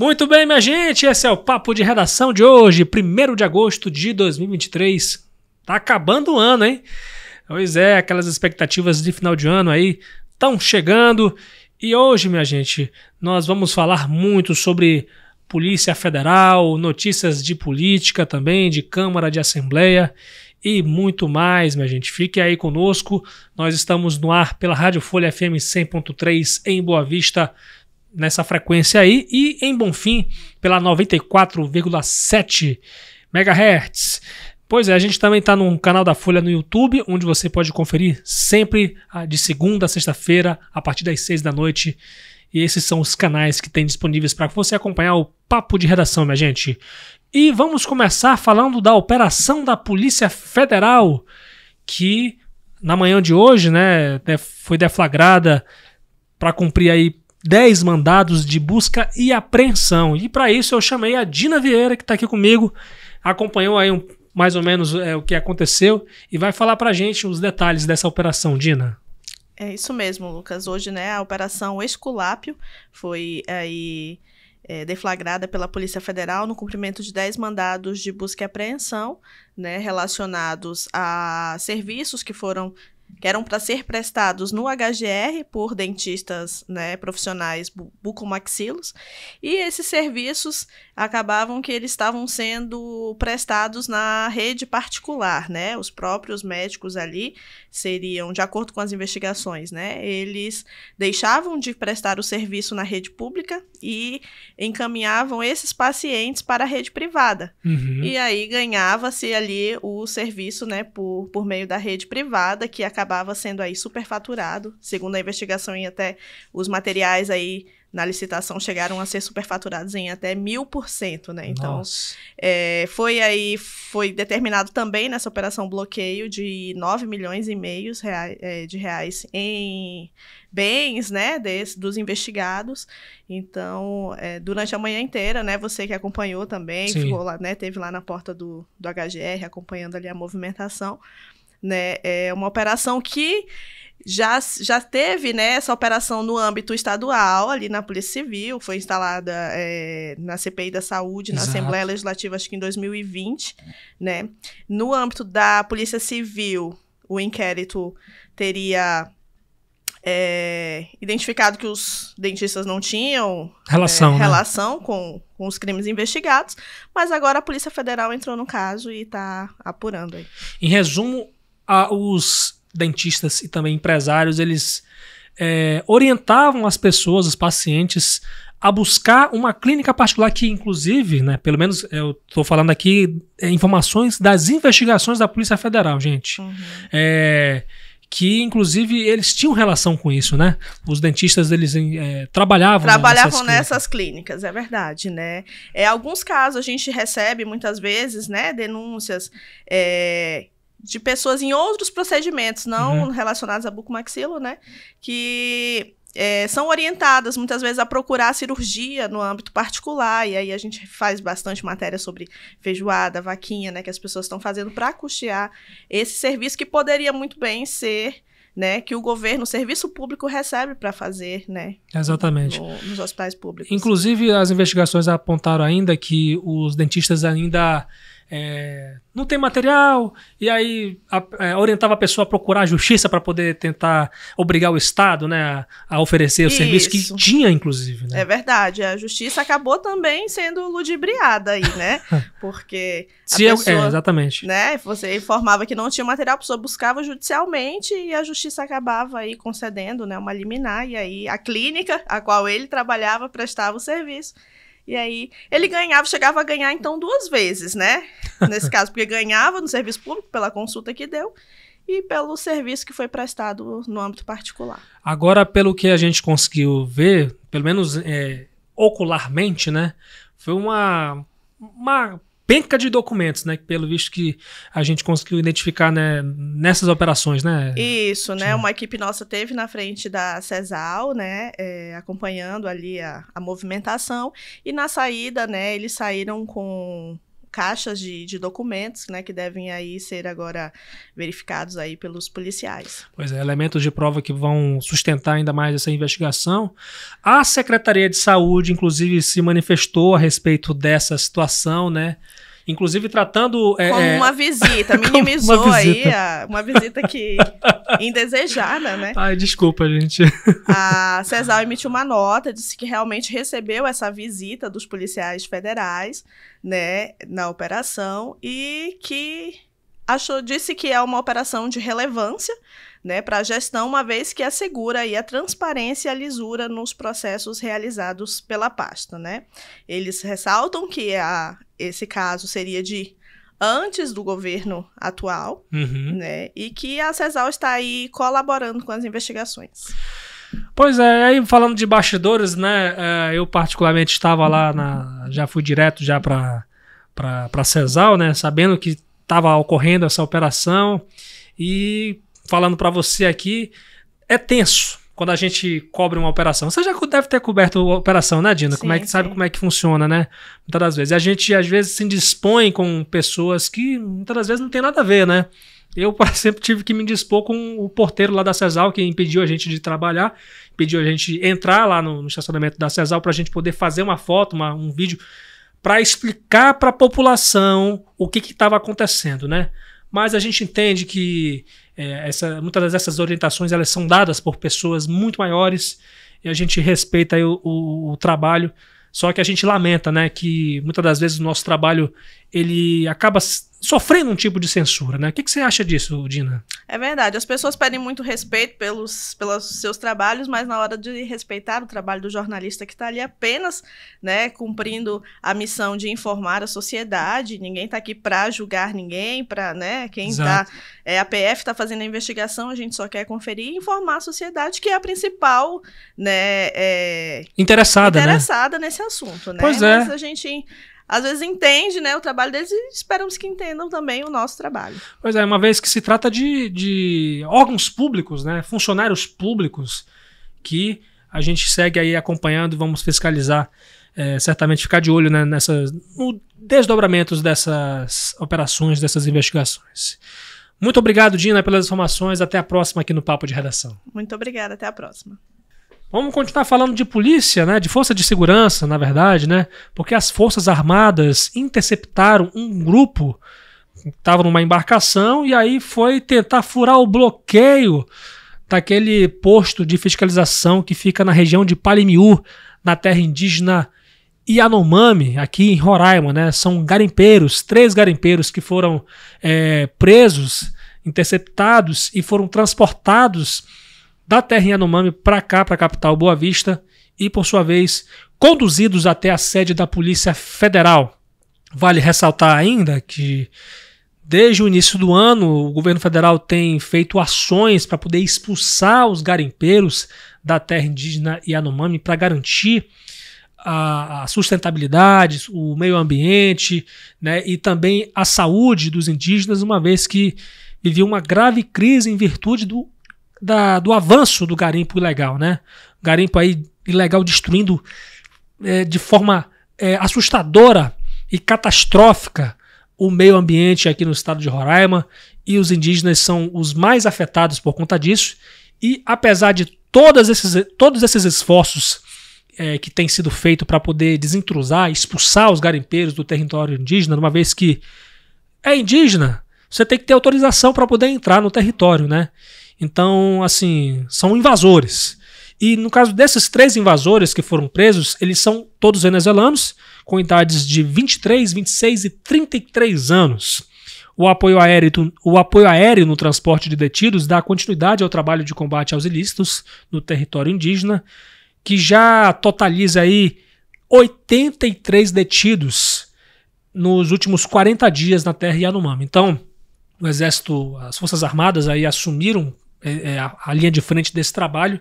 Muito bem, minha gente, esse é o papo de redação de hoje, 1 de agosto de 2023. Tá acabando o ano, hein? Pois é, aquelas expectativas de final de ano aí estão chegando. E hoje, minha gente, nós vamos falar muito sobre Polícia Federal, notícias de política também, de Câmara, de Assembleia e muito mais, minha gente. Fique aí conosco. Nós estamos no ar pela Rádio Folha FM 100.3 em Boa Vista, nessa frequência aí e em Bonfim pela 94,7 MHz. Pois é, a gente também está no canal da Folha no YouTube, onde você pode conferir sempre ah, de segunda a sexta-feira, a partir das seis da noite. E esses são os canais que tem disponíveis para você acompanhar o Papo de Redação, minha gente. E vamos começar falando da operação da Polícia Federal, que na manhã de hoje né, né foi deflagrada para cumprir aí 10 mandados de busca e apreensão. E para isso eu chamei a Dina Vieira, que está aqui comigo, acompanhou aí um, mais ou menos é, o que aconteceu e vai falar para gente os detalhes dessa operação, Dina. É isso mesmo, Lucas. Hoje, né, a operação Esculápio foi aí é, deflagrada pela Polícia Federal no cumprimento de 10 mandados de busca e apreensão, né, relacionados a serviços que foram que eram para ser prestados no HGR por dentistas né, profissionais bu bucomaxilos, e esses serviços acabavam que eles estavam sendo prestados na rede particular, né? Os próprios médicos ali seriam, de acordo com as investigações, né? Eles deixavam de prestar o serviço na rede pública e encaminhavam esses pacientes para a rede privada. Uhum. E aí ganhava-se ali o serviço, né, por, por meio da rede privada, que acabava acabava sendo aí superfaturado, segundo a investigação em até os materiais aí na licitação chegaram a ser superfaturados em até mil por cento, né? Então, é, foi aí, foi determinado também nessa operação bloqueio de 9 milhões e meio é, de reais em bens, né, desse, dos investigados. Então, é, durante a manhã inteira, né, você que acompanhou também, Sim. ficou lá, né, teve lá na porta do, do HGR acompanhando ali a movimentação. Né? É uma operação que já, já teve né, essa operação no âmbito estadual, ali na Polícia Civil, foi instalada é, na CPI da Saúde, na Assembleia Legislativa, acho que em 2020. Né? No âmbito da Polícia Civil, o inquérito teria é, identificado que os dentistas não tinham relação, é, né? relação com, com os crimes investigados, mas agora a Polícia Federal entrou no caso e está apurando aí. Em resumo, a, os dentistas e também empresários, eles é, orientavam as pessoas, os pacientes, a buscar uma clínica particular que, inclusive, né, pelo menos eu estou falando aqui é, informações das investigações da Polícia Federal, gente. Uhum. É, que inclusive eles tinham relação com isso, né? Os dentistas eles é, trabalhavam trabalhavam nessas, nessas clínicas. clínicas. é verdade, né? É alguns casos a gente recebe muitas vezes, né, denúncias é, de pessoas em outros procedimentos, não uhum. relacionados a bucomaxilo, né? Que é, são orientadas muitas vezes a procurar cirurgia no âmbito particular, e aí a gente faz bastante matéria sobre feijoada, vaquinha, né, que as pessoas estão fazendo para custear esse serviço que poderia muito bem ser. Né, que o governo, o serviço público recebe para fazer, né? Exatamente. No, nos hospitais públicos. Inclusive, as investigações apontaram ainda que os dentistas ainda é, não tem material, e aí a, é, orientava a pessoa a procurar a justiça para poder tentar obrigar o Estado né, a, a oferecer o Isso. serviço que tinha, inclusive. Né? É verdade, a justiça acabou também sendo ludibriada aí, né? Porque a Se é, pessoa, é, exatamente. Né, você informava que não tinha material, a pessoa buscava judicialmente e a justiça acabava aí concedendo né, uma liminar, e aí a clínica a qual ele trabalhava prestava o serviço e aí, ele ganhava, chegava a ganhar então duas vezes, né? Nesse caso, porque ganhava no serviço público pela consulta que deu e pelo serviço que foi prestado no âmbito particular. Agora, pelo que a gente conseguiu ver, pelo menos é, ocularmente, né? Foi uma, uma penca de documentos, né? Pelo visto que a gente conseguiu identificar né, nessas operações, né? Isso, né? Uma equipe nossa teve na frente da CESAL, né? É, acompanhando ali a, a movimentação. E na saída, né? Eles saíram com caixas de, de, documentos, né, que devem aí ser agora verificados aí pelos policiais. Pois é, elementos de prova que vão sustentar ainda mais essa investigação. A Secretaria de Saúde, inclusive, se manifestou a respeito dessa situação, né? inclusive tratando. É, como é, uma visita, minimizou uma visita. aí a, uma visita que indesejada, né? Ai, desculpa, gente. A Cesal emitiu uma nota, disse que realmente recebeu essa visita dos policiais federais, né, na operação e que achou, disse que é uma operação de relevância né, para a gestão, uma vez que assegura aí a transparência e a lisura nos processos realizados pela pasta. Né? Eles ressaltam que a, esse caso seria de antes do governo atual, uhum. né? E que a CESAL está aí colaborando com as investigações. Pois é, aí falando de bastidores, né? Eh, eu particularmente estava lá na, já fui direto já para para CESAL, né? Sabendo que estava ocorrendo essa operação e falando para você aqui, é tenso quando a gente cobre uma operação. Você já deve ter coberto operação, né, Dina? Sim, como é que sim. sabe como é que funciona, né? Muitas das vezes. E a gente às vezes se dispõe com pessoas que muitas das vezes não tem nada a ver, né? Eu sempre tive que me dispor com o porteiro lá da Cesal, que impediu a gente de trabalhar, impediu a gente entrar lá no, no estacionamento da Cesal para a gente poder fazer uma foto, uma, um vídeo para explicar para a população o que estava acontecendo, né? Mas a gente entende que é, essa, muitas dessas orientações elas são dadas por pessoas muito maiores e a gente respeita o, o, o, trabalho. Só que a gente lamenta, né, que muitas das vezes o nosso trabalho ele acaba sofrendo um tipo de censura, né? O que, que, você acha disso, Dina? É verdade. As pessoas pedem muito respeito pelos, pelos seus trabalhos, mas na hora de respeitar o trabalho do jornalista que está ali apenas, né, cumprindo a missão de informar a sociedade. Ninguém está aqui para julgar ninguém, para, né, quem está... É, a PF está fazendo a investigação, a gente só quer conferir e informar a sociedade que é a principal, né... É, interessada, né? interessada né? nesse assunto, né? Pois é. Mas a gente às vezes entende né, o trabalho deles e esperamos que entendam também o nosso trabalho. Pois é, uma vez que se trata de, de órgãos públicos, né, funcionários públicos, que a gente segue aí acompanhando, vamos fiscalizar, é, certamente ficar de olho né, nessas, no desdobramentos dessas operações, dessas investigações. Muito obrigado, Dina, pelas informações. Até a próxima aqui no Papo de Redação. Muito obrigada, até a próxima. Vamos continuar falando de polícia, né? De força de segurança, na verdade, né? Porque as forças armadas interceptaram um grupo que estava numa embarcação e aí foi tentar furar o bloqueio daquele posto de fiscalização que fica na região de Palimiú, na terra indígena Yanomami, aqui em Roraima, né? São garimpeiros, três garimpeiros que foram é, presos, interceptados e foram transportados da terra em Yanomami para cá, para a capital Boa Vista, e, por sua vez, conduzidos até a sede da Polícia Federal. Vale ressaltar ainda que, desde o início do ano, o governo federal tem feito ações para poder expulsar os garimpeiros da terra indígena Yanomami para garantir a, sustentabilidade, o meio ambiente né, e também a saúde dos indígenas, uma vez que viviam uma grave crise em virtude do da, do avanço do garimpo ilegal, né? Garimpo aí ilegal destruindo é, de forma é, assustadora e catastrófica o meio ambiente aqui no estado de Roraima e os indígenas são os mais afetados por conta disso. E apesar de todos esses, todos esses esforços é, que têm sido feitos para poder desintrusar, expulsar os garimpeiros do território indígena, uma vez que é indígena, você tem que ter autorização para poder entrar no território, né? Então, assim, são invasores. E no caso desses três invasores que foram presos, eles são todos venezuelanos, com idades de 23, 26 e 33 anos. O apoio, aéreo, o apoio aéreo no transporte de detidos dá continuidade ao trabalho de combate aos ilícitos no território indígena, que já totaliza aí 83 detidos nos últimos 40 dias na terra Yanomami. Então, o exército, as forças armadas aí assumiram é, é a linha de frente desse trabalho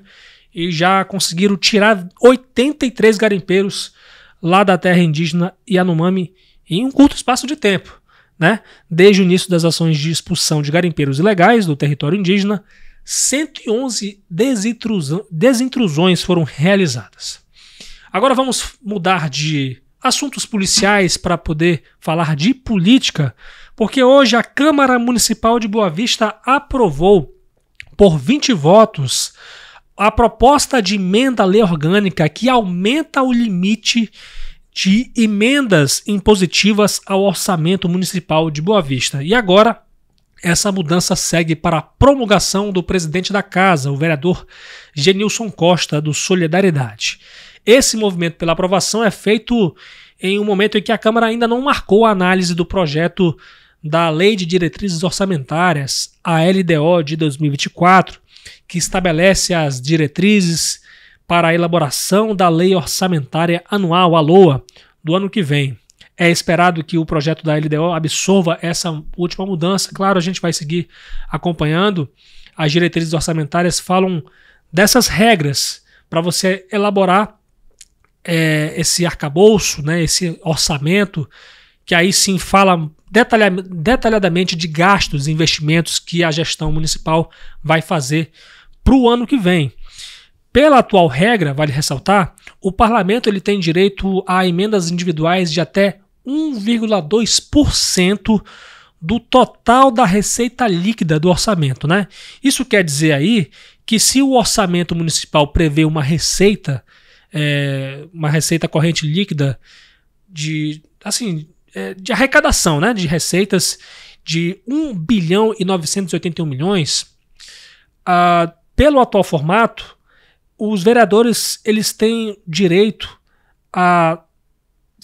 e já conseguiram tirar 83 garimpeiros lá da terra indígena Yanomami em um curto espaço de tempo, né? Desde o início das ações de expulsão de garimpeiros ilegais do território indígena, 111 desintrusões foram realizadas. Agora vamos mudar de assuntos policiais para poder falar de política, porque hoje a Câmara Municipal de Boa Vista aprovou por 20 votos a proposta de emenda à lei orgânica que aumenta o limite de emendas impositivas ao orçamento municipal de Boa Vista. E agora, essa mudança segue para a promulgação do presidente da casa, o vereador Genilson Costa, do Solidariedade. Esse movimento pela aprovação é feito em um momento em que a Câmara ainda não marcou a análise do projeto da Lei de Diretrizes Orçamentárias, a LDO de 2024, que estabelece as diretrizes para a elaboração da Lei Orçamentária Anual, a LOA, do ano que vem. É esperado que o projeto da LDO absorva essa última mudança. Claro, a gente vai seguir acompanhando. As diretrizes orçamentárias falam dessas regras para você elaborar é, esse arcabouço, né, esse orçamento, que aí sim fala detalhadamente de gastos e investimentos que a gestão municipal vai fazer para o ano que vem. Pela atual regra, vale ressaltar, o parlamento ele tem direito a emendas individuais de até 1,2% do total da receita líquida do orçamento, né? Isso quer dizer aí que se o orçamento municipal prevê uma receita, é, uma receita corrente líquida de, assim, é, de arrecadação, né, de receitas de 1 bilhão e 981 milhões, ah, pelo atual formato, os vereadores eles têm direito a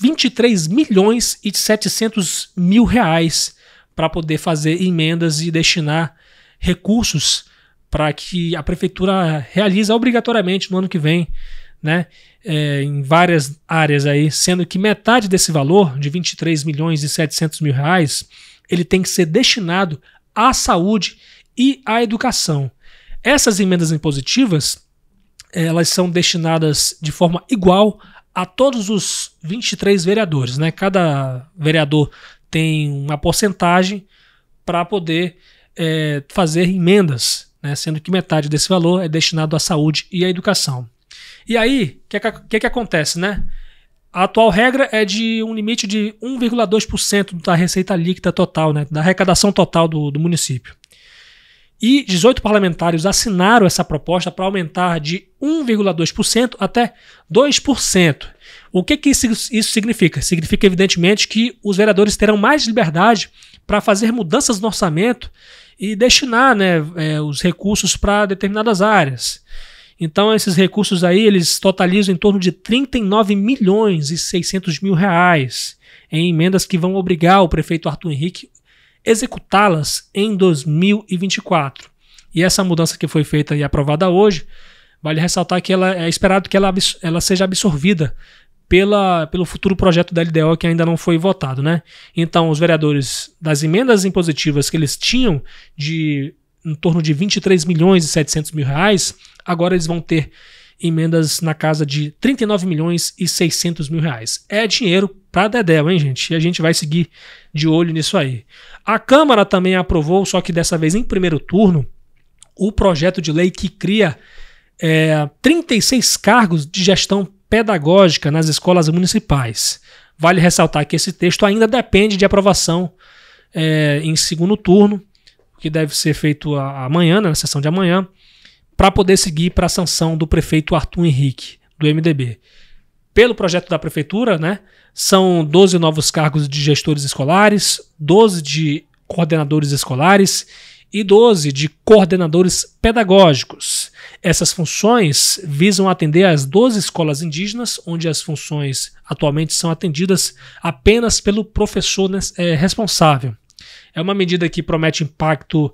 23 milhões e 700 mil reais para poder fazer emendas e destinar recursos para que a prefeitura realize obrigatoriamente no ano que vem né, é, em várias áreas aí, sendo que metade desse valor, de 23 milhões e 700 mil reais, ele tem que ser destinado à saúde e à educação. Essas emendas impositivas, elas são destinadas de forma igual a todos os 23 vereadores, né? Cada vereador tem uma porcentagem para poder é, fazer emendas, né? sendo que metade desse valor é destinado à saúde e à educação. E aí, o que, é que, é que acontece, né? A atual regra é de um limite de 1,2% da receita líquida total, né, da arrecadação total do, do município. E 18 parlamentares assinaram essa proposta para aumentar de 1,2% até 2%. O que, que isso, isso significa? Significa, evidentemente, que os vereadores terão mais liberdade para fazer mudanças no orçamento e destinar né, é, os recursos para determinadas áreas. Então, esses recursos aí, eles totalizam em torno de 39 milhões e 600 mil reais em emendas que vão obrigar o prefeito Arthur Henrique executá-las em 2024. E essa mudança que foi feita e aprovada hoje, vale ressaltar que ela é esperado que ela, ela seja absorvida pela, pelo futuro projeto da LDO que ainda não foi votado, né? Então, os vereadores das emendas impositivas que eles tinham de em torno de 23 milhões e 700 mil reais, Agora eles vão ter emendas na casa de 39 milhões e 600 mil reais. É dinheiro para Dedéu, hein, gente? E a gente vai seguir de olho nisso aí. A Câmara também aprovou, só que dessa vez em primeiro turno, o projeto de lei que cria é, 36 cargos de gestão pedagógica nas escolas municipais. Vale ressaltar que esse texto ainda depende de aprovação é, em segundo turno, que deve ser feito amanhã, na sessão de amanhã para poder seguir para a sanção do prefeito Arthur Henrique, do MDB. Pelo projeto da prefeitura, né, são 12 novos cargos de gestores escolares, 12 de coordenadores escolares e 12 de coordenadores pedagógicos. Essas funções visam atender as 12 escolas indígenas, onde as funções atualmente são atendidas apenas pelo professor né, é, responsável. É uma medida que promete impacto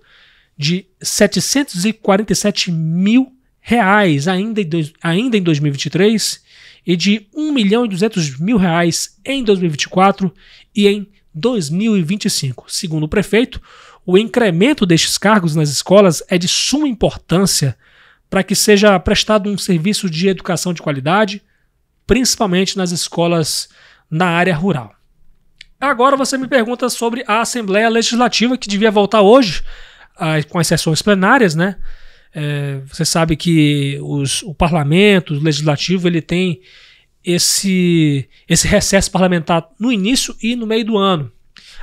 de 747 mil reais ainda em, dois, ainda em 2023 e de 1 milhão e 200 mil reais em 2024 e em 2025. Segundo o prefeito, o incremento destes cargos nas escolas é de suma importância para que seja prestado um serviço de educação de qualidade, principalmente nas escolas na área rural. Agora você me pergunta sobre a Assembleia Legislativa que devia voltar hoje, com as sessões plenárias, né? É, você sabe que os, o parlamento, o legislativo, ele tem esse, esse recesso parlamentar no início e no meio do ano.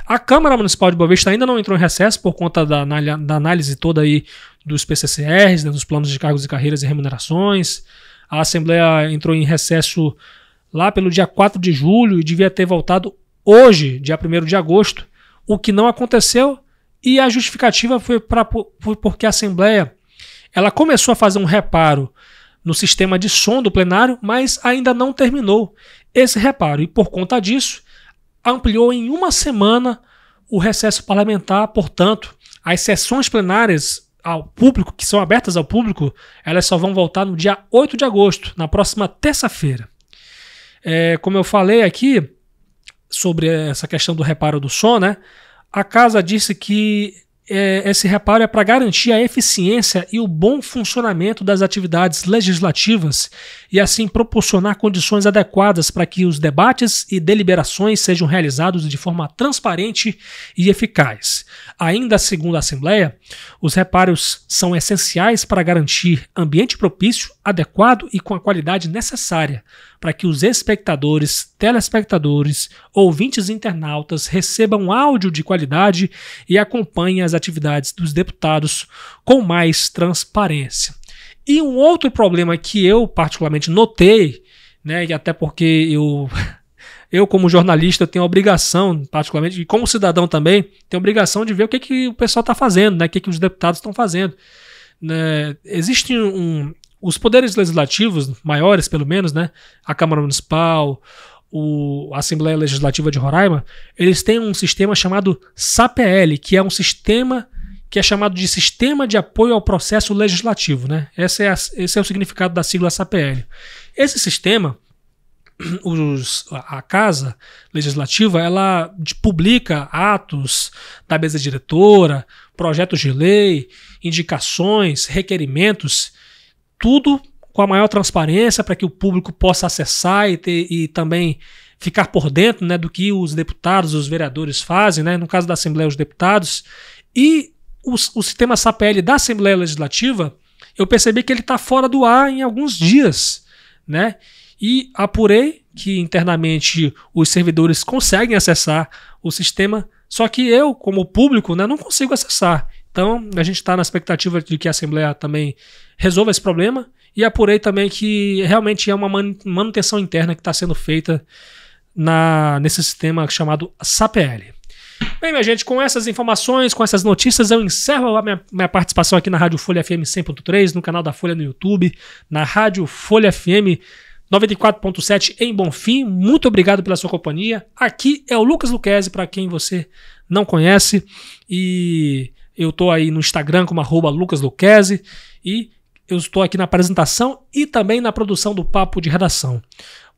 A Câmara Municipal de Boa Vista ainda não entrou em recesso por conta da, da análise toda aí dos PCCRs, né, dos planos de cargos e carreiras e remunerações. A Assembleia entrou em recesso lá pelo dia 4 de julho e devia ter voltado hoje, dia 1 de agosto, o que não aconteceu e a justificativa foi, pra, foi porque a Assembleia ela começou a fazer um reparo no sistema de som do plenário, mas ainda não terminou esse reparo. E por conta disso, ampliou em uma semana o recesso parlamentar, portanto, as sessões plenárias ao público, que são abertas ao público, elas só vão voltar no dia 8 de agosto, na próxima terça-feira. É, como eu falei aqui sobre essa questão do reparo do som, né? A casa disse que é, esse reparo é para garantir a eficiência e o bom funcionamento das atividades legislativas e assim proporcionar condições adequadas para que os debates e deliberações sejam realizados de forma transparente e eficaz. Ainda segundo a Assembleia, os reparos são essenciais para garantir ambiente propício, adequado e com a qualidade necessária para que os espectadores, telespectadores, ouvintes e internautas recebam áudio de qualidade e acompanhem as atividades dos deputados com mais transparência. E um outro problema que eu particularmente notei, né, e até porque eu eu como jornalista tenho a obrigação, particularmente, e como cidadão também, tenho a obrigação de ver o que, que o pessoal está fazendo, né, o que, que os deputados estão fazendo. Né. Existe um, os poderes legislativos maiores, pelo menos, né, a Câmara Municipal, o, a Assembleia Legislativa de Roraima, eles têm um sistema chamado SAPL, que é um sistema que é chamado de Sistema de Apoio ao Processo Legislativo. Né? Esse, é a, esse é o significado da sigla SAPL. Esse sistema, os, a Casa Legislativa, ela publica atos da mesa diretora, projetos de lei, indicações, requerimentos, tudo com a maior transparência para que o público possa acessar e, ter, e também ficar por dentro né, do que os deputados, os vereadores fazem, né, no caso da Assembleia, os deputados, e o, o sistema SAPL da Assembleia Legislativa, eu percebi que ele está fora do ar em alguns dias, né? E apurei que internamente os servidores conseguem acessar o sistema, só que eu, como público, né, não consigo acessar. Então, a gente está na expectativa de que a Assembleia também resolva esse problema. E apurei também que realmente é uma manutenção interna que está sendo feita na, nesse sistema chamado SAPL. Bem, minha gente, com essas informações, com essas notícias, eu encerro a minha, minha participação aqui na Rádio Folha FM 100.3, no canal da Folha no YouTube, na Rádio Folha FM 94.7 em Bonfim. Muito obrigado pela sua companhia. Aqui é o Lucas Luquezzi, para quem você não conhece. E eu estou aí no Instagram como arroba Lucas Luquezzi. E eu estou aqui na apresentação e também na produção do Papo de Redação.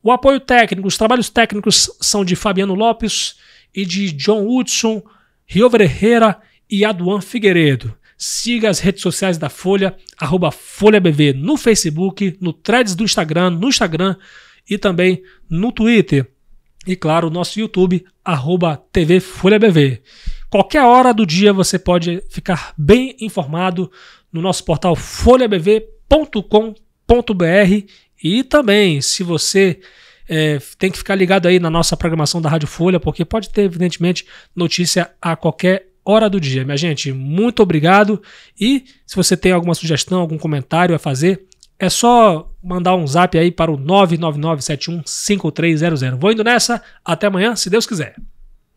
O apoio técnico, os trabalhos técnicos são de Fabiano Lopes e de John Hudson, Rio Herrera e Aduan Figueiredo. Siga as redes sociais da Folha, arroba FolhaBV no Facebook, no Threads do Instagram, no Instagram e também no Twitter. E claro, o nosso YouTube, arroba TV Folha BV. Qualquer hora do dia você pode ficar bem informado no nosso portal folhabv.com.br e também, se você é, tem que ficar ligado aí na nossa programação da Rádio Folha, porque pode ter, evidentemente, notícia a qualquer hora do dia. Minha gente, muito obrigado. E se você tem alguma sugestão, algum comentário a fazer, é só mandar um zap aí para o 999715300. Vou indo nessa. Até amanhã, se Deus quiser.